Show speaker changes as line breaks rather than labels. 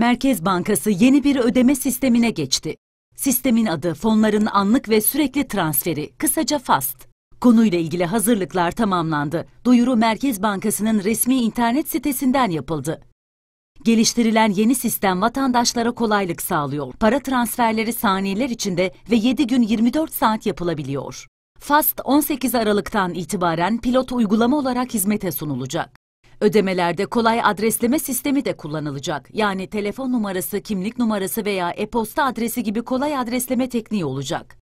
Merkez Bankası yeni bir ödeme sistemine geçti. Sistemin adı fonların anlık ve sürekli transferi, kısaca FAST. Konuyla ilgili hazırlıklar tamamlandı. Duyuru Merkez Bankası'nın resmi internet sitesinden yapıldı. Geliştirilen yeni sistem vatandaşlara kolaylık sağlıyor. Para transferleri saniyeler içinde ve 7 gün 24 saat yapılabiliyor. FAST 18 Aralık'tan itibaren pilot uygulama olarak hizmete sunulacak. Ödemelerde kolay adresleme sistemi de kullanılacak. Yani telefon numarası, kimlik numarası veya e-posta adresi gibi kolay adresleme tekniği olacak.